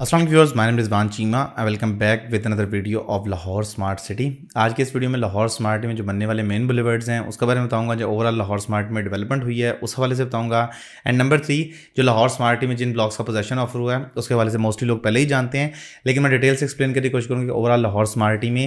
Aslam viewers my name Rizwan Cheema I welcome back with another video of Lahore smart city आज के इस video में Lahore smart में जो बनने वाले मेन बुलेवर्ड्स हैं उसके बारे में बताऊंगा जो ओवरऑल लाहौर स्मार्ट में डेवलपमेंट हुई है उस हवाले से बताऊंगा एंड नंबर थ्री जो लाहौर स्मार्ट में जिन ब्लॉक्स का पोजेशन ऑफर हुआ है उसके हवाले से मोस्टली लोग पहले ही जानते हैं लेकिन मैं डिटेल से एक्सप्लेन करने की कोशिश करूँगी ओवरऑल लाहौर स्मार्ट में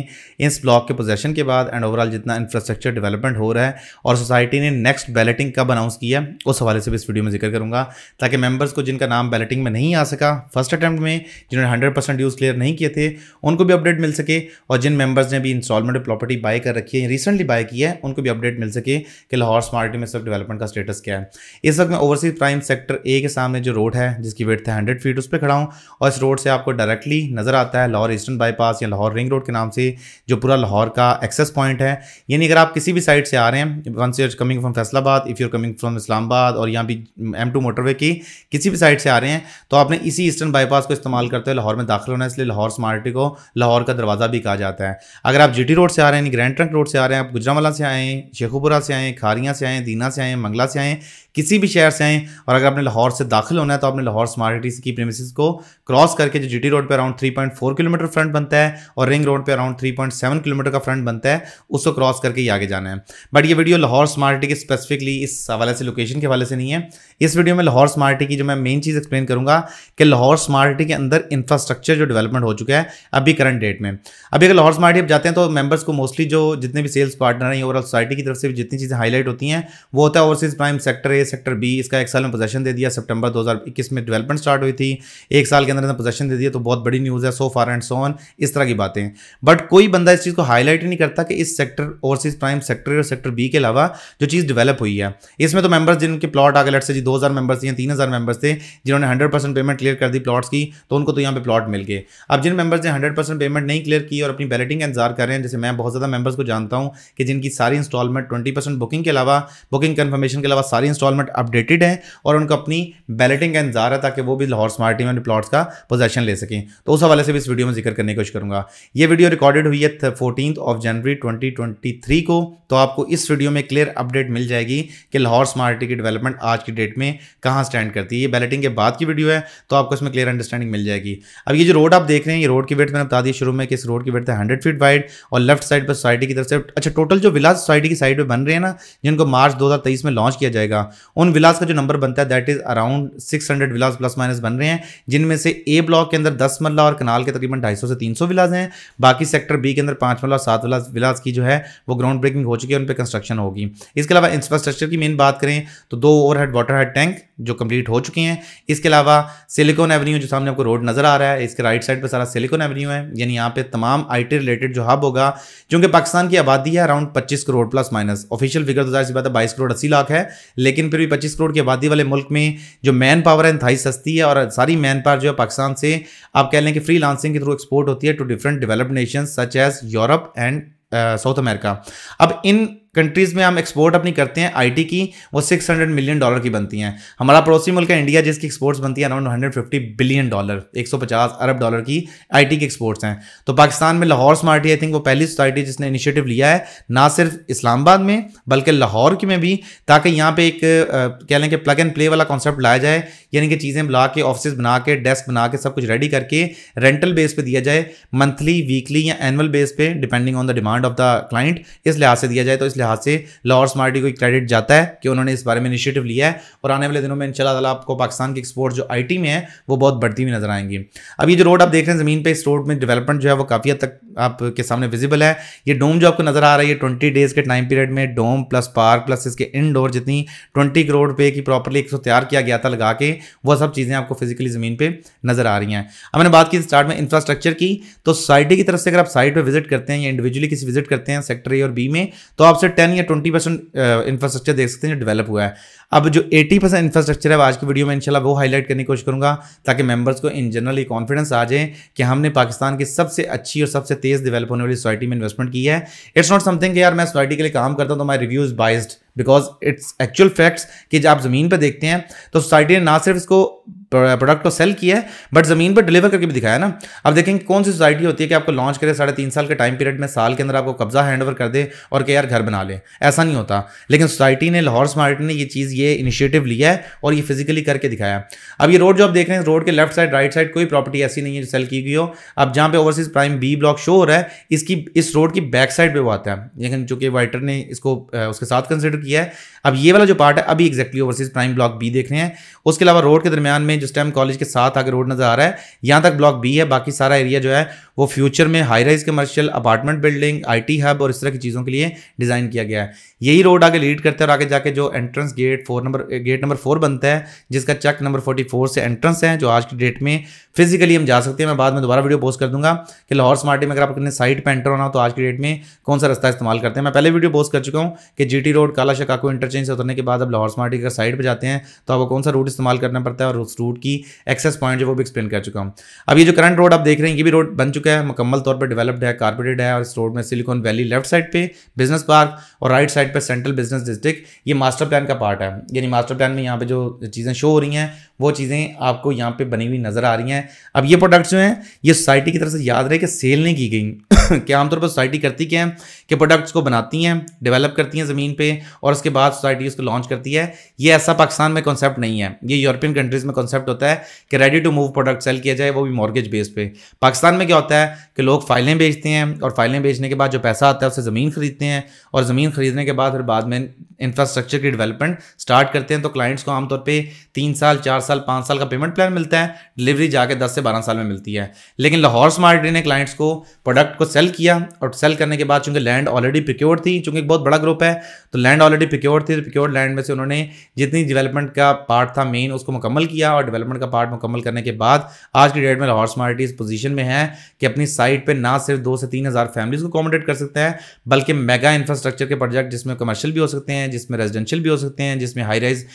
इस ब्लॉक के पोजेशन के बाद एंड ओवरऑल जितना इंफ्रास्ट्रक्चर डेवलपमेंट हो रहा है और सोसाइटी ने नेक्स्ट बैलेटिंग कब अनाउंस किया उस हवाले से भी इस वीडियो में जिक्र करूँगा ताकि मेम्बर्स को जिनका नाम बैलेटिंग में नहीं आ सका फर्स्ट अटैम्प्ट में जिन्होंने हंड्रेड परसेंट यूज़ क्लियर नहीं किए थे उनको भी अपडेट मिल सके और जिन मेंबर्स ने भी इंस्टॉलमेंट प्रॉपर्टी बाय कर रखी है रिसेंटली बाय किया है उनको भी अपडेट मिल सके कि लाहौर स्मार्ट में सब डेवलपमेंट का स्टेटस क्या है इस वक्त मैं ओवरसीज प्राइम सेक्टर ए के सामने जो रोड है जिसकी वेट है हंड्रेड फीट उस पर खड़ा हूँ और इस रोड से आपको डायरेक्टली नज़र आता है लाहौर ईस्टर्न बाईपास या लाहौर रिंग रोड के नाम से जो पूरा लाहौर का एक्सेस पॉइंट है यानी अगर आप किसी भी साइड से आ रहे हैं once you're coming from Faisalabad if you're coming from Islamabad और यहाँ भी एम टू मोटरवे की किसी भी साइड से आ रहे हैं तो आपने इसी ईस्टर्न बाईपास को इस्तेमाल इस्तेमाल करते हुए लाहौर में दाखिल होना है इसलिए लाहौर स्मार्टी को लाहौर का दरवाज़ा भी कहा जाता है अगर आप जी रोड से आ रहे हैं ग्रैंड ट्रंक रोड से आ रहे हैं आप गुजरावाला से आएँ शेखुपुरा से आएँ खारियाँ से आएँ दीना से आएँ मंगला से आएँ किसी भी शहर से आएँ और अगर आपने लाहौर से दाखिल होना है तो आपने लाहौर स्मार्टी की प्रेमिसज को क्रॉस करके जो जी रोड पर अराउंड थ्री किलोमीटर फ्रंट बनता है और रिंग रोड पर अराउंड थ्री किलोमीटर का फ्रंट बनता है उसको क्रॉस करके ही आगे जाना है बट ये वीडियो लाहौर स्मार्टी के स्पेसिफिकली इस हवाले से लोकेशन के हवाले से नहीं है इस वीडियो में लाहौर स्मार्टी की जो मैं मेन चीज़ एक्सप्लेन करूंगा कि लाहौर स्मार्टी के अंदर इंफ्रास्ट्रक्चर जो डेवलपमेंट हो चुका है अभी करंट डेट में अभी अगर लाहौर स्मार्ट जाते हैं तो मेंबर्स को मोस्टली जो जितने भी सेल्स पार्टनर हैं ओवरऑल सोसाइटी की तरफ से भी जितनी चीज़ें हाईलाइट होती हैं वो होता है overseas prime sector A sector B इसका एक साल में पोजेशन दे दिया सितंबर दो में डेवलपमेंट स्टार्ट हुई थी एक साल के अंदर पोजेशन दे दिया तो बहुत बड़ी न्यूज़ है सो फार एंड सो ऑन इस तरह की बातें बट कोई बंदा इस चीज़ को हाईलाइट ही नहीं करता कि इस सेक्टर ओवरसीज प्राइम सेक्टर और सेक्टर बी के अलावा जो चीज़ डेवलप हुई है इसमें तो मेंबर्स जिनके प्लॉट आगे लट से जी दो हज़ार मेंबर्स थे तीन हज़ार मेंबर्स थे जिन्होंने हंड्रेड परसेंट पेमेंट क्लियर कर दी प्लॉट्स की तो उनको तो यहाँ पे प्लॉट मिल गए अब जिन मेंबर्स ने हंड्रेड परसेंट पेमेंट नहीं क्लियर की और अपनी बैलेटिंग का इंतजार कर रहे हैं जैसे मैं बहुत ज़्यादा मेंबर्स को जानता हूँ कि जिनकी सारी इंस्टॉलमेंट ट्वेंटी परसेंट बुकिंग के अलावा बुकिंग कन्फर्मेशन के अलावा सारी इंस्टॉलमेंट अपडेटेड है और उनको अपनी बैलेटिंग का इंतजार है ताकि वो भी लाहौर स्मार्टी में प्लॉट्स का पोजेशन ले सकें तो उस हवाले से भी इस वीडियो में जिक्र करने की कोशिश करूँगा ये वीडियो रिकॉर्डेड हुई है फोर्टीन ऑफ जनवरी ट्वेंटी को तो आपको इस वीडियो में क्लियर अपडेट मिल जाएगी कि लाहौर स्मार्ट की डेवलपमेंट आज की डेट में कहाँ स्टैंड करती है ये बैलेटिंग के बाद की वीडियो है तो आपको इसमें क्लियर अंडरस्टैंडिंग मिल मिल जाएगी अब ये जो रोड आप देख रहे हैं ये रोड की वेट मैंने बता दी शुरू में कि इस रोड की वेट है हंड्रेड फीट वाइड और लेफ्ट साइड पर सोसाइटी की तरफ से अच्छा टोटल जो विलास सोसाइटी की साइड पर बन रहे हैं ना जिनको मार्च दो में लॉन्च किया जाएगा उन विलास का जो नंबर बनता है that is around six villas plus minus बन रहे हैं जिनमें से ए ब्लॉक के अंदर दस मल्ला और कनाल के तकरीबन ढाई से तीन विलास हैं बाकी सेक्टर बी के अंदर पांच मल्ला और सात विलास विलास की जो है वो ग्राउंड ब्रेकिंग हो चुकी है उन पर कंस्ट्रक्शन होगी इसके अलावा इंफ्रास्ट्रक्चर की मेन बात करें तो दो overhead water head tank जो कंप्लीट हो चुकी हैं इसके अलावा सिलिकॉन एवेन्यू जो सामने आपको रोड नज़र आ रहा है इसके राइट साइड पे सारा सिलिकॉन एवेन्यू है यानी यहाँ पे तमाम आईटी रिलेटेड जो हब होगा क्योंकि पाकिस्तान की आबादी है around 25 crore plus minus official figure तो जाहिर सी बात है बाईस करोड़ अस्सी लाख है लेकिन फिर भी पच्चीस करोड़ की आबादी वाले मुल्क में जो मैन पावर है इंथाई सस्ती है और सारी मैन पावर जो है पाकिस्तान से आप कह लें कि फ्री लांसिंग के थ्रू एक्सपोर्ट होती है to different develop nation such as Europe and South America अब इन कंट्रीज़ में हम एक्सपोर्ट अपनी करते हैं आईटी की वो 600 मिलियन डॉलर की बनती हैं हमारा पड़ोसी मुल्क है इंडिया जिसकी एक्सपोर्ट्स बनती है अराउंड 150 बिलियन डॉलर 150 अरब डॉलर की आईटी की एक्सपोर्ट्स हैं तो पाकिस्तान में लाहौर स्मार्टी आई थिंक वो पहली सोसाइटी जिसने इनिशिएटिव लिया है ना सिर्फ इस्लामाबाद में बल्कि लाहौर की में भी ताकि यहाँ पर एक कह लें कि प्लग एंड प्ले वाला कॉन्सेप्ट लाया जाए यानी कि चीज़ें बुला के ऑफिस बना के डेस्क बना के सब कुछ रेडी करके रेंटल बेस पर दिया जाए मंथली वीकली या एनुअल बेस पर depending on the demand of the client इस लिहाज से दिया जाए तो इस लिहाज लिहाज से लाहौर स्मार्टी को क्रेडिट जाता है कि उन्होंने इस बारे में इनिशिएटिव लिया है और आने वाले दिनों में इनशाला ताला आपको पाकिस्तान की एक्सपोर्ट जो आईटी में है वो बहुत बढ़ती हुई नजर आएंगी अब ये जो रोड आप देख रहे हैं ज़मीन पर इस रोड में डेवलपमेंट जो है वो काफ़ी हद तक आपके सामने विजिबल है ये डोम जो आपको नजर आ रहा है ये ट्वेंटी डेज़ के टाइम पीरियड में डोम प्लस पार्क प्लस इसके इनडोर जितनी ट्वेंटी करोड़ रुपये की प्रॉपरली एक तैयार किया गया था लगा के वह सब चीज़ें आपको फिजिकली ज़मीन पर नजर आ रही हैं अब मैंने बात की स्टार्ट में इंफ्रास्ट्रक्चर की तो सोसाइटी की तरफ से अगर आप साइट पर विजिट करते हैं या इंडिविजुअली किसी विजिट करते हैं सेक्टर ए और बी में तो आपसे से टेन या ट्वेंटी परसेंट इंफ्रास्ट्रक्चर देख सकते हैं जो डेवलप हुआ है अब जो एटी परसेंट इंफ्रास्ट्रक्चर है आज की वीडियो में इंशाल्लाह वो हाईलाइट करने की कोशिश करूंगा ताकि मेंबर्स को इन जनरल ये कॉन्फिडेंस आ जाए कि हमने पाकिस्तान की सबसे अच्छी और सबसे तेज़ डेवलप होने वाली सोसाइटी में इन्वेस्टमेंट की है इट्स नॉट समथिंग यार मैं सोसाइटी के लिए काम करता हूँ तो my reviews buys because it's actual facts कि जब आप ज़मीन पर देखते हैं तो सोसाइटी ने ना सिर्फ इसको प्रोडक्ट तो सेल किया है बट ज़मीन पर डिलीवर करके भी दिखाया ना अब देखेंगे कौन सी सोसाइटी होती है कि आपको लॉन्च करे साढ़े तीन साल के टाइम पीरियड में साल के अंदर आपको कब्जा हैंड ओवर कर दे और के यार घर बना ले ऐसा नहीं होता लेकिन सोसाइटी ने लाहौर स्मार्ट ने ये चीज़ ये इनिशिएटिव लिया है और ये फिजिकली करके दिखाया अब ये रोड जो आप देख रहे हैं रोड के लेफ्ट साइड राइट साइड कोई प्रॉपर्टी ऐसी नहीं है जो सेल की गई हो अब जहाँ पे overseas prime B block show हो रहा है इसकी इस रोड की बैक साइड पर वो आता है लेकिन जो कि वाइटर ने इसको उसके साथ कंसिडर किया है अब ये वाला जो पार्ट है अभी exactly overseas prime block B देख रहे हैं उसके अलावा रोड के दरमियान में जिस टाइम कॉलेज के साथ आगे रोड नजर आ रहा है यहां तक ब्लॉक बी है बाकी सारा एरिया जो है वो फ्यूचर में high rise commercial apartment building IT hub और इस तरह की चीज़ों के लिए डिज़ाइन किया गया है यही रोड आगे लीड करते हैं और आगे जाके जो entrance gate four number gate number four बनता है जिसका चक नंबर फोर्टी फोर से एंट्रेंस है जो आज की डेट में फिजिकली हम जा सकते हैं मैं बाद में दोबारा वीडियो पोस्ट कर दूंगा कि लाहौर स्मार्टी में अगर आप अपने साइट पर एंटर होना हो तो आज की डेट में कौन सा रास्ता इस्तेमाल करते हैं मैं पहले वीडियो पोस्ट कर चुका हूँ कि जी रोड काला शकाको इंटरचेंज से उतरने के बाद अब लाहौर स्मार्टी अगर साइड पर जाते हैं तो आपको कौन सा रूट इस्तेमाल करना पड़ता है और उस रूट की एक्सेस पॉइंट जो वो भी एक्सप्लेन कर चुका हूँ अब ये जो करंट रोड आप देख रहे हैं ये भी रोड बन चुका चुका है मुकम्मल तौर पर डेवलप्ड है कारपोरेटेड है और इस रोड में सिलिकॉन वैली लेफ्ट साइड पे बिजनेस पार्क और राइट साइड पे सेंट्रल बिजनेस डिस्ट्रिक्ट ये मास्टर प्लान का पार्ट है यानी मास्टर प्लान में यहाँ पे जो चीज़ें शो हो रही हैं वो चीज़ें आपको यहाँ पे बनी हुई नज़र आ रही हैं अब ये प्रोडक्ट्स जो हैं ये सोसाइटी की तरफ से याद रहे कि सेल नहीं की गई क्या आमतौर पर सोसाइटी करती क्या है के प्रोडक्ट्स को बनाती हैं डेवलप करती हैं ज़मीन पे और उसके बाद सोसाइटी उसको लॉन्च करती है ये ऐसा पाकिस्तान में कॉन्सेप्ट नहीं है ये यूरोपियन कंट्रीज़ में कॉन्सेप्ट होता है कि ready to move product sale किया जाए वो भी मॉर्गेज बेस पे पाकिस्तान में क्या होता है कि लोग फाइलें बेचते हैं और फाइलें बेचने के बाद जो पैसा आता है उससे ज़मीन ख़रीदते हैं और ज़मीन ख़रीदने के बाद फिर बाद में इंफ्रास्ट्रक्चर की डिवेलपमेंट स्टार्ट करते हैं तो क्लाइंट्स को आमतौर पर तीन साल चार साल पाँच साल का पेमेंट प्लान मिलता है डिलीवरी जाके दस से बारह साल में मिलती है लेकिन लाहौर स्मार्ट ने क्लाइंट्स को प्रोडक्ट को सेल किया और सेल करने के बाद चूँकि लैंड लैंड ऑलरेडी प्रिक्योर थी चूंकि बहुत बड़ा ग्रुप है तो लैंड ऑलरेडी प्रिक्योर थी तो लैंड में से उन्होंने जितनी डेवलपमेंट का पार्ट था मेन उसको मुकम्मल किया और डेवलपमेंट का पार्ट मुकम्मल करने के बाद आज की डेट में लाहौर स्मार्ट इस पोजिशन में है कि अपनी साइट पर ना सिर्फ दो से तीन हज़ार फैमिलीज़ को अकोमोडेट कर सकते हैं बल्कि मेगा इंफ्रास्ट्रक्चर के प्रोजेक्ट जिसमें कमर्शियल भी हो सकते हैं जिसमें रेजिडेंशियल भी हो सकते हैं जिसमें high rise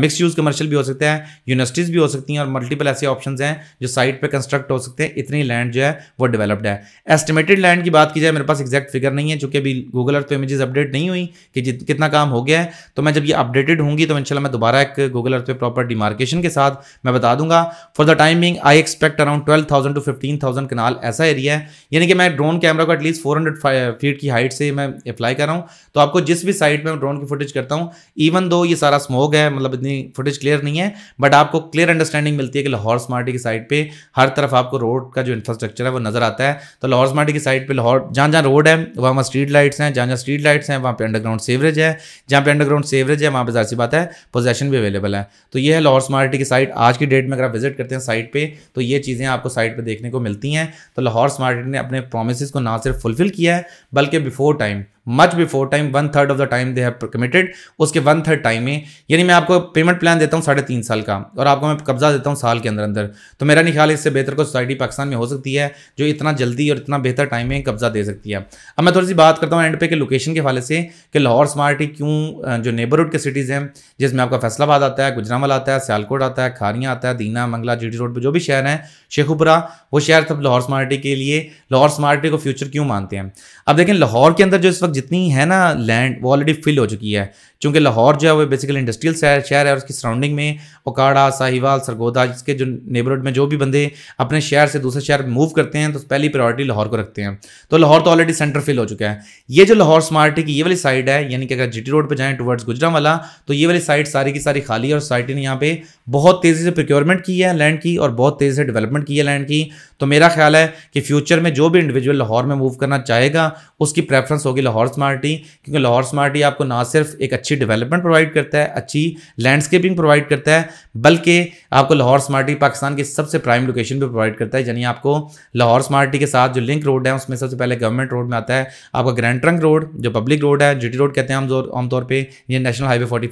mix use commercial भी हो सकते हैं यूनिवर्सिटीज़ भी हो सकती हैं और मल्टीपल ऐसे ऑप्शन हैं जो साइट पर कंस्ट्रक्ट हो सकते हैं इतनी लैंड जो है वो डेवलप्ड है एस्टिमेटेड लैंड की बात की जाए मेरे पास एग्जैक्ट फिगर नहीं है जो चूँकि अभी गूगल अर्थ पे इमेजेस अपडेट नहीं हुई कि कितना काम हो गया है तो मैं जब ये अपडेटेड होंगी तो इंशाल्लाह मैं दोबारा एक गूगल अर्थ पे प्रॉपर डिमार्केशन के साथ मैं बता दूंगा for the time being I expect around twelve thousand to fifteen thousand kanal ऐसा एरिया है यानी कि मैं ड्रोन कैमरा को एटलीस्ट फोर हंड्रेड फीट की हाइट से मैं अप्लाई कर रहा हूँ तो आपको जिस भी साइड में ड्रोन की फुटेज करता हूँ इवन दो ये सारा स्मोक है मतलब इतनी फुटेज क्लियर नहीं है बट आपको क्लियर अंडरस्टैंडिंग मिलती है कि लाहौर स्मार्टी की साइड पर हर तरफ आपको रोड का जो इंफ्रास्ट्रक्चर है वो नजर आता है तो लाहौर स्मार्टी की साइड पर लाहौर जहाँ जहाँ रोड है वहाँ वहाँ स्ट्रीट लाइट्स हैं जहाँ जहाँ स्ट्रीट लाइट्स हैं वहाँ पे अंडरग्राउंड सेवरेज है जहाँ पे अंडरग्राउंड सेवरेज है वहाँ पे जैसी बात है पोजेशन भी अवेलेबल है तो ये है लाहौर स्मार्ट की साइट आज की डेट में अगर आप विजिट करते हैं साइट पर तो ये चीज़ें आपको साइट पर देखने को मिलती हैं तो लाहौर स्मार्ट ने अपने प्रोमिस को ना सिर्फ फुलफिल किया है बल्कि before time much before time one third of the time they have committed उसके वन थर्ड टाइम में यानी मैं आपको पेमेंट प्लान देता हूँ साढ़े तीन साल का और आपको मैं कब्जा देता हूँ साल के अंदर अंदर तो मेरा नहीं ख्याल इससे बेहतर को सोसाइटी पाकिस्तान में हो सकती है जो इतना जल्दी और इतना बेहतर टाइम में कब्जा दे सकती है अब मैं थोड़ी सी बात करता हूँ एंड पे के लोकेशन के हवाले से कि लाहौर स्मार्ट ही क्यों जो नेबरहुड के सिटीज़ हैं जिसमें आपका फैसलाबाद आता है गुजरावल आता है सियालकोट आता है खारियाँ आता है दीना मंगला जी रोड पर जो भी शहर हैं शेखुपुरा वो शहर सब लाहौर स्मार्टी के लिए लाहौर स्मार्टी को फ्यूचर क्यों मानते हैं अब देखें लाहौर के अंदर जो इस वक्त वक्त मतलब जितनी है ना लैंड वो ऑलरेडी फिल हो चुकी है क्योंकि लाहौर जो है वो बेसिकली इंडस्ट्रियल शहर शहर है और उसकी सराउंडिंग में ओकाड़ा साहिवाल सरगोदा इसके जो नेबरहुड में जो भी बंदे अपने शहर से दूसरे शहर मूव करते हैं तो पहली प्रायोरिटी लाहौर को रखते हैं तो लाहौर तो ऑलरेडी सेंटर फिल हो चुका है ये जो लाहौर स्मार्ट की ये वाली साइड है यानी कि अगर जी रोड पर जाएँ टुवर्ड्स गुजरा वाला तो ये वाली साइड सारी की सारी खाली है और सोसाइटी ने यहाँ पर बहुत तेज़ी से प्रिक्योरमेंट की है लैंड की और बहुत तेज़ी से डेवलपमेंट की है लैंड की तो मेरा ख्याल है कि फ्यूचर में जो भी इंडिविजुअल लाहौर में मूव करना चाहेगा उसकी प्रेफरेंस होगी लाहौर लाहौर स्मार्टी क्योंकि लाहौर स्मार्टी आपको ना सिर्फ एक अच्छी डेवलपमेंट प्रोवाइड करता है अच्छी लैंडस्केपिंग प्रोवाइड करता है बल्कि आपको लाहौर स्मार्टी पाकिस्तान की सबसे प्राइम लोकेशन पर प्रोवाइड करता है यानी आपको लाहौर स्मार्टी के साथ जो लिंक रोड है उसमें सबसे पहले गवर्नमेंट रोड में आता है आपका ग्रैंड ट्रंक रोड जो पब्लिक रोड है जी रोड कहते हैं आमतौर पर ये national highway forty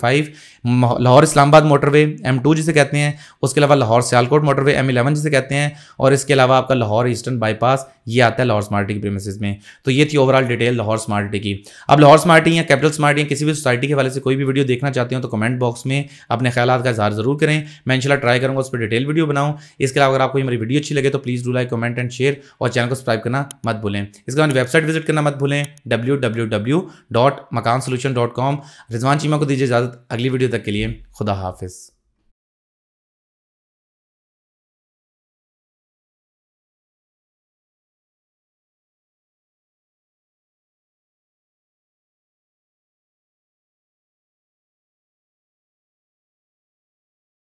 Lahore Islamabad motorway M जिसे कहते हैं उसके अलावा Lahore Sialkot motorway M eleven जिसे कहते हैं और इसके अलावा आपका लाहौर ईस्टर्न बाईपास ये आता है लाहौर स्मार्टी के प्रेमिस में तो ये थी overall detail Lahore smart society की आप लाहौर स्मार्टी या कैपिटल स्मार्टी या किसी भी सोसाइटी के वाले से कोई भी वीडियो देखना चाहते हो तो कमेंट बॉक्स में अपने ख्याल का इजहार जरूर करें मैं इंशाल्लाह ट्राई करूँगा उस पर डिटेल वीडियो बनाऊँ इसके अलावा अगर आपको मेरी वीडियो अच्छी लगे तो please do like comment and share और चैनल को सब्सक्राइब करना मत भूलें इसके बाद वेबसाइट विजिट करना मत भूलें W W W dot Makaan solution dot com Rizwan Cheema को दीजिए इजाज़त अगली वीडियो तक के लिए खुदा हाफिज़